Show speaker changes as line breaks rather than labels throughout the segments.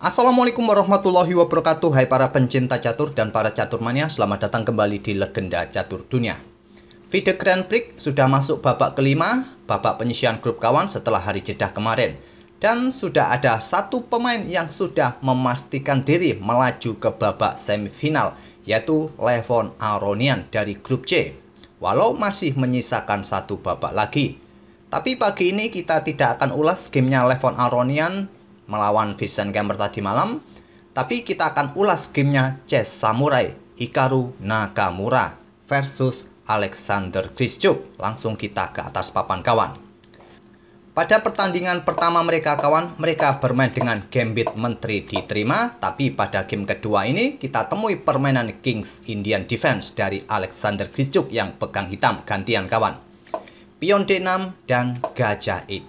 Assalamualaikum warahmatullahi wabarakatuh Hai para pencinta catur dan para catur mania Selamat datang kembali di Legenda Catur Dunia Video Grand Prix sudah masuk babak kelima Babak penyisian grup kawan setelah hari jeda kemarin Dan sudah ada satu pemain yang sudah memastikan diri Melaju ke babak semifinal Yaitu Levon Aronian dari grup C Walau masih menyisakan satu babak lagi tapi pagi ini kita tidak akan ulas gamenya Levon Aronian melawan Vincent Gamer tadi malam, tapi kita akan ulas gamenya Chess Samurai Hikaru Nakamura versus Alexander Krischuk. Langsung kita ke atas papan kawan. Pada pertandingan pertama mereka kawan, mereka bermain dengan Gambit Menteri diterima, tapi pada game kedua ini kita temui permainan Kings Indian Defense dari Alexander Krischuk yang pegang hitam gantian kawan. Pion D6 dan Gajah E2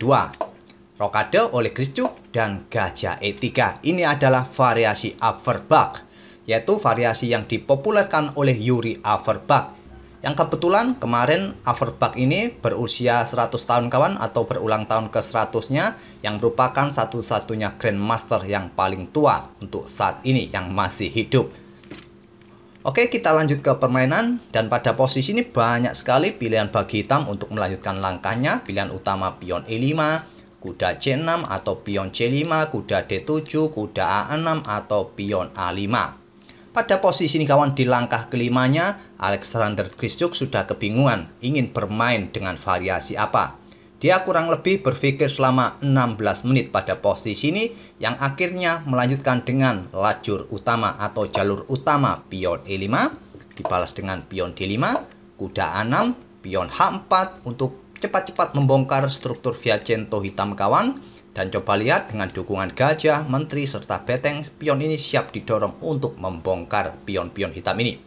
Rokade oleh Grischuk dan Gajah E3. Ini adalah variasi Averbach, yaitu variasi yang dipopulerkan oleh Yuri Averbach. Yang kebetulan kemarin Averbach ini berusia 100 tahun kawan atau berulang tahun ke 100-nya yang merupakan satu-satunya Grandmaster yang paling tua untuk saat ini yang masih hidup. Oke kita lanjut ke permainan dan pada posisi ini banyak sekali pilihan bagi hitam untuk melanjutkan langkahnya pilihan utama pion E5 kuda C6 atau pion C5, kuda D7, kuda A6 atau pion A5. Pada posisi ini kawan di langkah kelimanya, Alexander Grischuk sudah kebingungan ingin bermain dengan variasi apa. Dia kurang lebih berpikir selama 16 menit pada posisi ini yang akhirnya melanjutkan dengan lajur utama atau jalur utama pion E5 dibalas dengan pion D5, kuda A6, pion H4 untuk Cepat-cepat membongkar struktur Viacento hitam kawan, dan coba lihat dengan dukungan gajah, menteri, serta beteng, pion ini siap didorong untuk membongkar pion-pion hitam ini.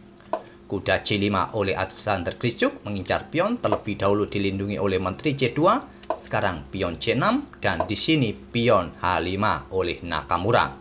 Kuda C5 oleh Alexander Krischuk mengincar pion terlebih dahulu dilindungi oleh menteri C2, sekarang pion C6, dan di sini pion H5 oleh Nakamura.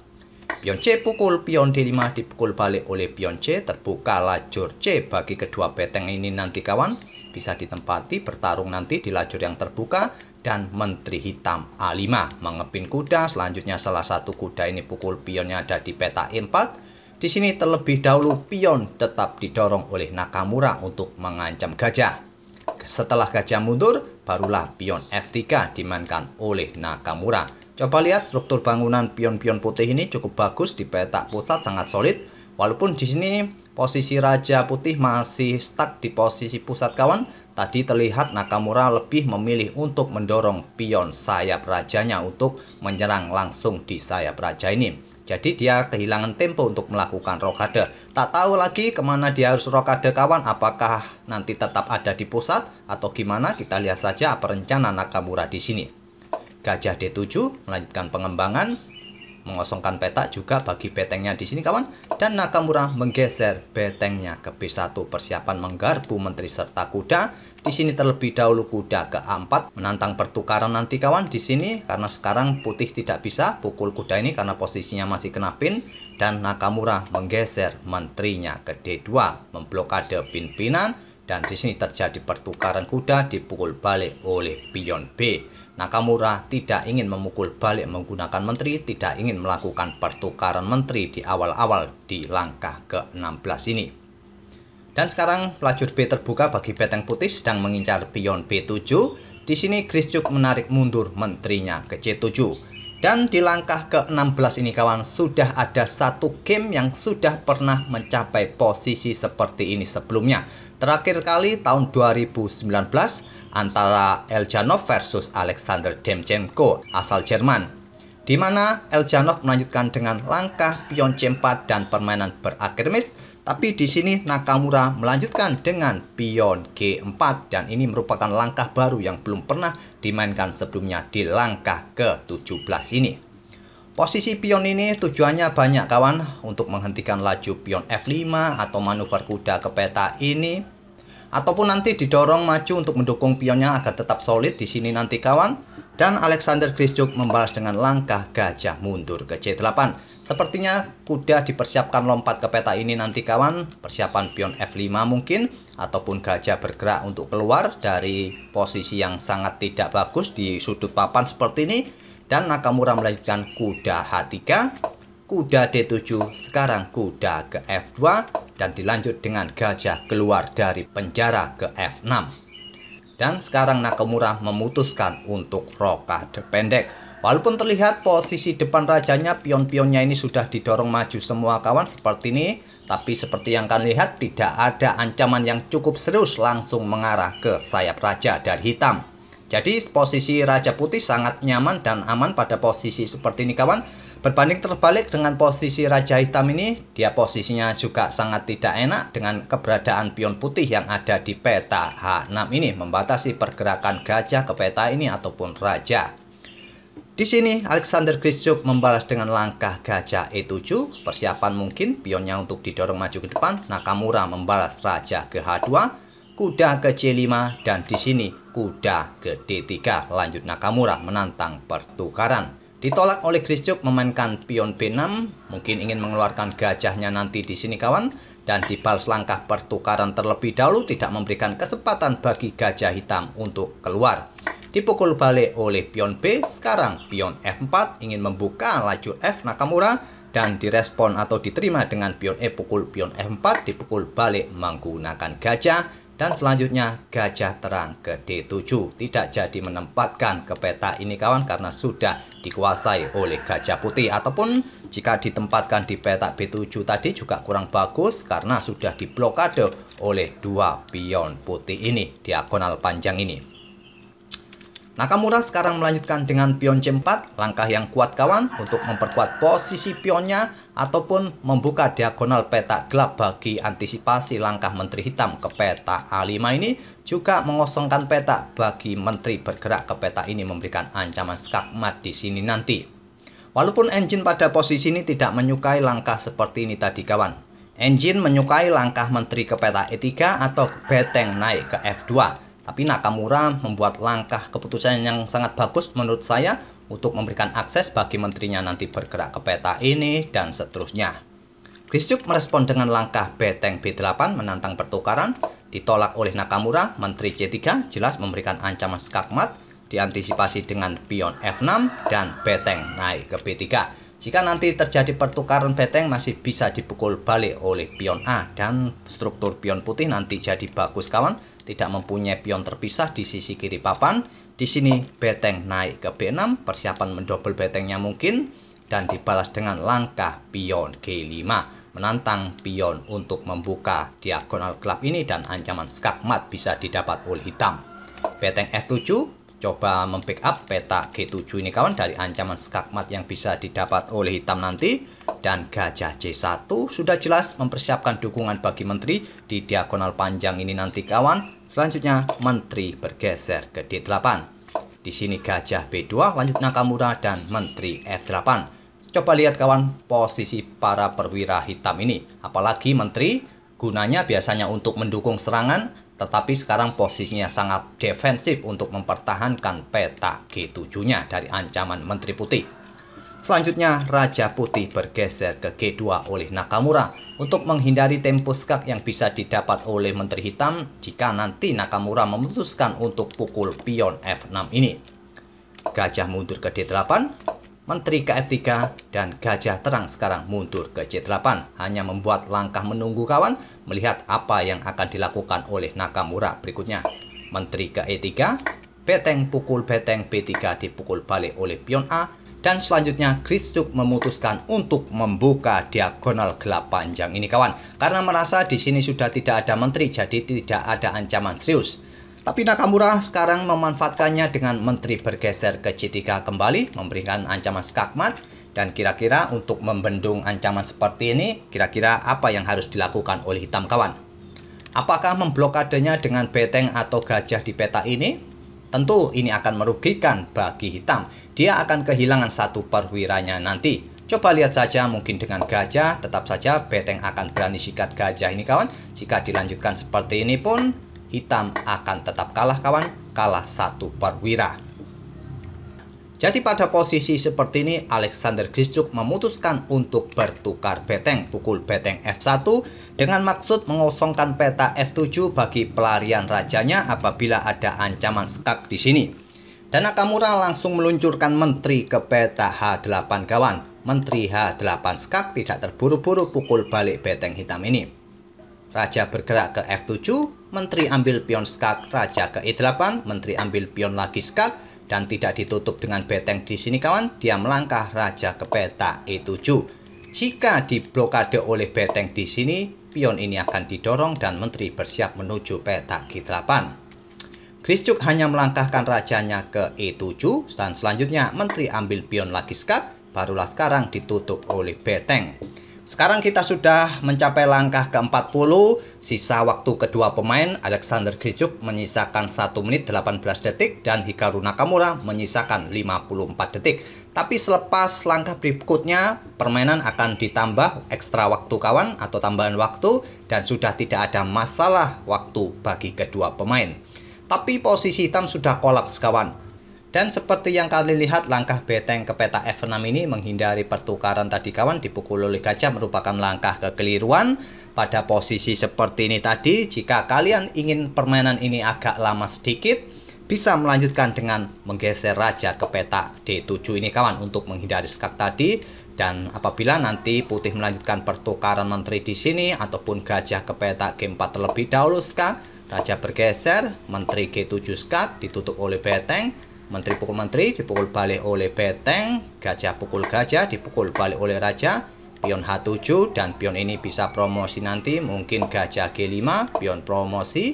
Pion C pukul, pion D5 dipukul balik oleh pion C, terbuka lajur C bagi kedua beteng ini nanti kawan bisa ditempati bertarung nanti di lajur yang terbuka dan Menteri Hitam A5 mengepin kuda. Selanjutnya salah satu kuda ini pukul pionnya ada di peta E4. Di sini terlebih dahulu pion tetap didorong oleh Nakamura untuk mengancam gajah. Setelah gajah mundur, barulah pion F3 dimainkan oleh Nakamura. Coba lihat struktur bangunan pion-pion putih ini cukup bagus di peta pusat sangat solid Walaupun di sini posisi Raja Putih masih stuck di posisi pusat kawan, tadi terlihat Nakamura lebih memilih untuk mendorong pion sayap rajanya untuk menyerang langsung di sayap raja ini. Jadi dia kehilangan tempo untuk melakukan rokade. Tak tahu lagi kemana dia harus rokade kawan, apakah nanti tetap ada di pusat atau gimana, kita lihat saja apa rencana Nakamura di sini. Gajah D7 melanjutkan pengembangan mengosongkan petak juga bagi betengnya di sini kawan dan Nakamura menggeser betengnya ke B1 persiapan menggarpu menteri serta kuda di sini terlebih dahulu kuda ke-4 a menantang pertukaran nanti kawan di sini karena sekarang putih tidak bisa pukul kuda ini karena posisinya masih kena pin dan Nakamura menggeser menterinya ke D2 memblokade pin-pinan dan di sini terjadi pertukaran kuda dipukul balik oleh pion B. Nakamura tidak ingin memukul balik menggunakan menteri, tidak ingin melakukan pertukaran menteri di awal-awal di langkah ke-16 ini. Dan sekarang lajur B terbuka bagi beteng putih sedang mengincar pion B7. Di sini krischuk menarik mundur menterinya ke C7. Dan di langkah ke-16 ini kawan sudah ada satu game yang sudah pernah mencapai posisi seperti ini sebelumnya Terakhir kali tahun 2019 antara Eljanov versus Alexander Demchenko asal Jerman, di mana Eljanov melanjutkan dengan langkah pion C4 dan permainan berakademis. tapi di sini Nakamura melanjutkan dengan pion G4 dan ini merupakan langkah baru yang belum pernah dimainkan sebelumnya di langkah ke-17 ini. Posisi pion ini tujuannya banyak kawan untuk menghentikan laju pion F5 atau manuver kuda ke peta ini ataupun nanti didorong maju untuk mendukung pionnya agar tetap solid di sini nanti kawan dan Alexander Grischuk membalas dengan langkah gajah mundur ke C8 sepertinya kuda dipersiapkan lompat ke peta ini nanti kawan persiapan pion F5 mungkin ataupun gajah bergerak untuk keluar dari posisi yang sangat tidak bagus di sudut papan seperti ini dan Nakamura melanjutkan kuda H3 kuda D7, sekarang kuda ke F2, dan dilanjut dengan gajah keluar dari penjara ke F6. Dan sekarang Nakamura memutuskan untuk rokade pendek. Walaupun terlihat posisi depan rajanya, pion-pionnya ini sudah didorong maju semua kawan seperti ini. Tapi seperti yang kalian lihat, tidak ada ancaman yang cukup serius langsung mengarah ke sayap raja dari hitam. Jadi posisi raja putih sangat nyaman dan aman pada posisi seperti ini kawan Berbanding terbalik dengan posisi Raja Hitam ini, dia posisinya juga sangat tidak enak dengan keberadaan pion putih yang ada di peta H6 ini membatasi pergerakan gajah ke peta ini ataupun raja. Di sini Alexander Grischuk membalas dengan langkah gajah E7, persiapan mungkin pionnya untuk didorong maju ke depan, Nakamura membalas raja ke H2, kuda ke C5 dan di sini kuda ke D3. Lanjut Nakamura menantang pertukaran. Ditolak oleh Grischuk memainkan pion B6, mungkin ingin mengeluarkan gajahnya nanti di sini kawan, dan di bals langkah pertukaran terlebih dahulu tidak memberikan kesempatan bagi gajah hitam untuk keluar. Dipukul balik oleh pion B, sekarang pion F4 ingin membuka laju F Nakamura, dan direspon atau diterima dengan pion E pukul pion F4 dipukul balik menggunakan gajah dan selanjutnya gajah terang ke D7 tidak jadi menempatkan ke peta ini kawan karena sudah dikuasai oleh gajah putih ataupun jika ditempatkan di peta B7 tadi juga kurang bagus karena sudah diblokade oleh dua pion putih ini diagonal panjang ini. Nakamura sekarang melanjutkan dengan pion C4 langkah yang kuat kawan untuk memperkuat posisi pionnya ataupun membuka diagonal peta gelap bagi antisipasi langkah Menteri Hitam ke peta A5 ini juga mengosongkan peta bagi Menteri bergerak ke peta ini memberikan ancaman skakmat di sini nanti. Walaupun engine pada posisi ini tidak menyukai langkah seperti ini tadi kawan. Engine menyukai langkah Menteri ke peta E3 atau beteng naik ke F2. Tapi Nakamura membuat langkah keputusan yang sangat bagus menurut saya untuk memberikan akses bagi menterinya nanti bergerak ke peta ini dan seterusnya. Grisyuk merespon dengan langkah beteng B8 menantang pertukaran, ditolak oleh Nakamura, Menteri C3 jelas memberikan ancaman skakmat, diantisipasi dengan pion F6 dan beteng naik ke B3. Jika nanti terjadi pertukaran beteng masih bisa dipukul balik oleh pion A dan struktur pion putih nanti jadi bagus kawan, tidak mempunyai pion terpisah di sisi kiri papan, di sini beteng naik ke B6, persiapan mendobel betengnya mungkin dan dibalas dengan langkah pion G5 menantang pion untuk membuka diagonal gelap ini dan ancaman skakmat bisa didapat oleh hitam. Beteng F7 coba membackup peta G7 ini kawan dari ancaman skakmat yang bisa didapat oleh hitam nanti dan Gajah C1 sudah jelas mempersiapkan dukungan bagi menteri di diagonal panjang ini nanti kawan. Selanjutnya menteri bergeser ke D8. Di sini Gajah B2 lanjut Nakamura dan menteri F8. Coba lihat kawan posisi para perwira hitam ini. Apalagi menteri gunanya biasanya untuk mendukung serangan tetapi sekarang posisinya sangat defensif untuk mempertahankan peta G7-nya dari ancaman menteri putih. Selanjutnya, Raja Putih bergeser ke G2 oleh Nakamura untuk menghindari tempo skak yang bisa didapat oleh Menteri Hitam jika nanti Nakamura memutuskan untuk pukul pion F6 ini. Gajah mundur ke D8, Menteri ke F3, dan Gajah Terang sekarang mundur ke C8. Hanya membuat langkah menunggu kawan melihat apa yang akan dilakukan oleh Nakamura berikutnya. Menteri ke E3, Beteng pukul Beteng B3 dipukul balik oleh pion A, dan selanjutnya Kristuk memutuskan untuk membuka diagonal gelap panjang ini kawan karena merasa di sini sudah tidak ada menteri jadi tidak ada ancaman serius tapi Nakamura sekarang memanfaatkannya dengan menteri bergeser ke C3 kembali memberikan ancaman skakmat dan kira-kira untuk membendung ancaman seperti ini kira-kira apa yang harus dilakukan oleh hitam kawan Apakah memblokadenya dengan beteng atau gajah di peta ini? tentu ini akan merugikan bagi hitam. Dia akan kehilangan satu perwiranya nanti. Coba lihat saja mungkin dengan gajah, tetap saja beteng akan berani sikat gajah ini kawan. Jika dilanjutkan seperti ini pun, hitam akan tetap kalah kawan, kalah satu perwira. Jadi pada posisi seperti ini Alexander Grischuk memutuskan untuk bertukar beteng, pukul beteng F1 dengan maksud mengosongkan peta F7 bagi pelarian rajanya apabila ada ancaman skak di sini. Dan Nakamura langsung meluncurkan menteri ke peta H8 kawan. Menteri H8 skak tidak terburu-buru pukul balik beteng hitam ini. Raja bergerak ke F7, menteri ambil pion skak, raja ke E8, menteri ambil pion lagi skak, dan tidak ditutup dengan beteng di sini kawan, dia melangkah raja ke peta E7. Jika diblokade oleh beteng di sini, pion ini akan didorong dan menteri bersiap menuju petak G8. Grischuk hanya melangkahkan rajanya ke E7 dan selanjutnya menteri ambil pion lagi skak barulah sekarang ditutup oleh beteng. Sekarang kita sudah mencapai langkah ke-40, sisa waktu kedua pemain Alexander Grijuk menyisakan 1 menit 18 detik dan Hikaru Nakamura menyisakan 54 detik. Tapi selepas langkah berikutnya, permainan akan ditambah ekstra waktu kawan atau tambahan waktu dan sudah tidak ada masalah waktu bagi kedua pemain. Tapi posisi hitam sudah kolaps kawan. Dan seperti yang kalian lihat, langkah beteng ke peta F6 ini menghindari pertukaran tadi kawan dipukul oleh gajah merupakan langkah kekeliruan. Pada posisi seperti ini tadi, jika kalian ingin permainan ini agak lama sedikit, bisa melanjutkan dengan menggeser raja ke peta D7 ini kawan untuk menghindari skak tadi. Dan apabila nanti putih melanjutkan pertukaran menteri di sini ataupun gajah ke peta G4 terlebih dahulu skak, raja bergeser, menteri G7 skak ditutup oleh beteng, Menteri pukul menteri, dipukul balik oleh beteng, gajah pukul gajah, dipukul balik oleh raja, pion H7 dan pion ini bisa promosi nanti, mungkin gajah G5, pion promosi,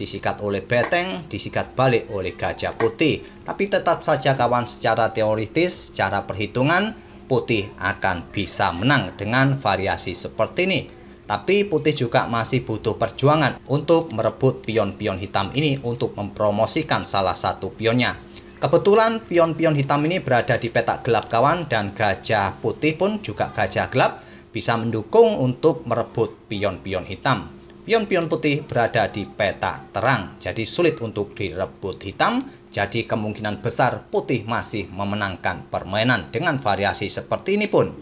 disikat oleh beteng, disikat balik oleh gajah putih. Tapi tetap saja kawan secara teoritis, secara perhitungan, putih akan bisa menang dengan variasi seperti ini. Tapi putih juga masih butuh perjuangan untuk merebut pion-pion hitam ini untuk mempromosikan salah satu pionnya. Kebetulan pion-pion hitam ini berada di petak gelap kawan dan gajah putih pun juga gajah gelap bisa mendukung untuk merebut pion-pion hitam. Pion-pion putih berada di petak terang, jadi sulit untuk direbut hitam, jadi kemungkinan besar putih masih memenangkan permainan dengan variasi seperti ini pun.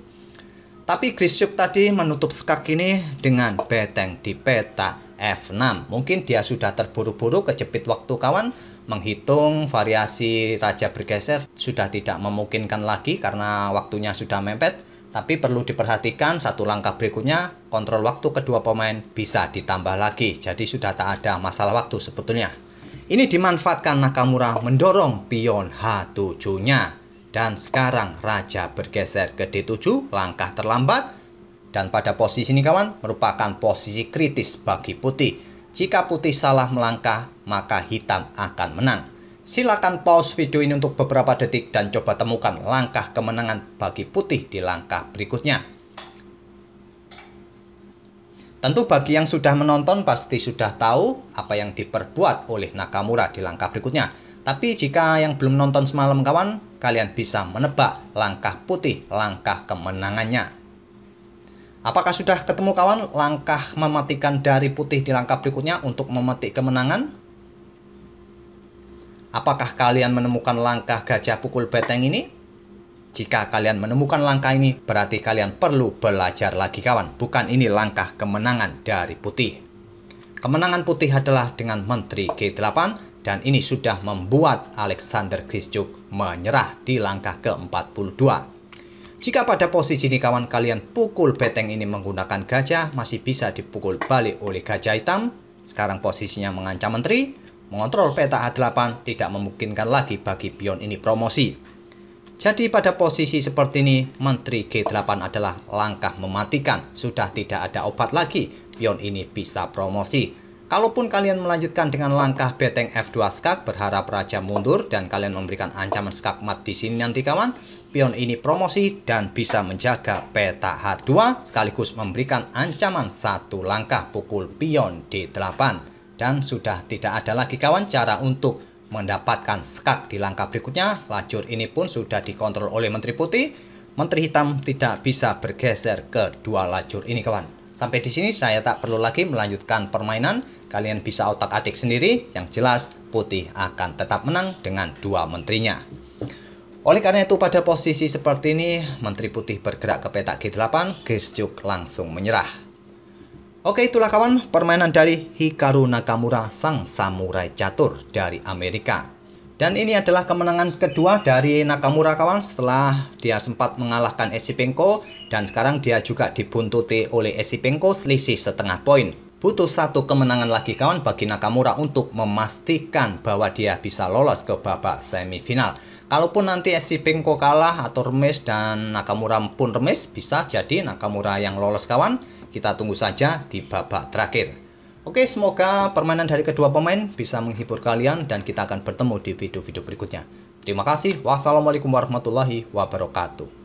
Tapi Grisuk tadi menutup skak ini dengan beteng di petak F6. Mungkin dia sudah terburu-buru kejepit waktu kawan, menghitung variasi raja bergeser sudah tidak memungkinkan lagi karena waktunya sudah mepet tapi perlu diperhatikan satu langkah berikutnya kontrol waktu kedua pemain bisa ditambah lagi jadi sudah tak ada masalah waktu sebetulnya ini dimanfaatkan Nakamura mendorong pion H7 nya dan sekarang raja bergeser ke D7 langkah terlambat dan pada posisi ini kawan merupakan posisi kritis bagi putih jika putih salah melangkah maka hitam akan menang. Silakan pause video ini untuk beberapa detik dan coba temukan langkah kemenangan bagi putih di langkah berikutnya. Tentu bagi yang sudah menonton pasti sudah tahu apa yang diperbuat oleh Nakamura di langkah berikutnya. Tapi jika yang belum nonton semalam kawan, kalian bisa menebak langkah putih, langkah kemenangannya. Apakah sudah ketemu kawan langkah mematikan dari putih di langkah berikutnya untuk memetik kemenangan? Apakah kalian menemukan langkah gajah pukul beteng ini? Jika kalian menemukan langkah ini, berarti kalian perlu belajar lagi kawan. Bukan ini langkah kemenangan dari putih. Kemenangan putih adalah dengan Menteri G8 dan ini sudah membuat Alexander Grischuk menyerah di langkah ke-42. Jika pada posisi ini kawan kalian pukul beteng ini menggunakan gajah, masih bisa dipukul balik oleh gajah hitam. Sekarang posisinya mengancam menteri. Mengontrol peta A8 tidak memungkinkan lagi bagi pion ini promosi. Jadi pada posisi seperti ini, Menteri G8 adalah langkah mematikan. Sudah tidak ada obat lagi, pion ini bisa promosi. Kalaupun kalian melanjutkan dengan langkah beteng F2 skak, berharap raja mundur dan kalian memberikan ancaman skak mat di sini nanti kawan, pion ini promosi dan bisa menjaga peta H2 sekaligus memberikan ancaman satu langkah pukul pion D8 dan sudah tidak ada lagi kawan cara untuk mendapatkan skak di langkah berikutnya. Lajur ini pun sudah dikontrol oleh Menteri Putih. Menteri Hitam tidak bisa bergeser ke dua lajur ini kawan. Sampai di sini saya tak perlu lagi melanjutkan permainan. Kalian bisa otak-atik sendiri. Yang jelas Putih akan tetap menang dengan dua menterinya. Oleh karena itu pada posisi seperti ini Menteri Putih bergerak ke petak G8, Grisjuk langsung menyerah. Oke itulah kawan permainan dari Hikaru Nakamura sang samurai catur dari Amerika. Dan ini adalah kemenangan kedua dari Nakamura kawan setelah dia sempat mengalahkan Esipenko dan sekarang dia juga dibuntuti oleh Esipenko selisih setengah poin. Butuh satu kemenangan lagi kawan bagi Nakamura untuk memastikan bahwa dia bisa lolos ke babak semifinal. Kalaupun nanti Esipenko Pengko kalah atau remis dan Nakamura pun remis bisa jadi Nakamura yang lolos kawan. Kita tunggu saja di babak terakhir. Oke, semoga permainan dari kedua pemain bisa menghibur kalian dan kita akan bertemu di video-video berikutnya. Terima kasih. Wassalamualaikum warahmatullahi wabarakatuh.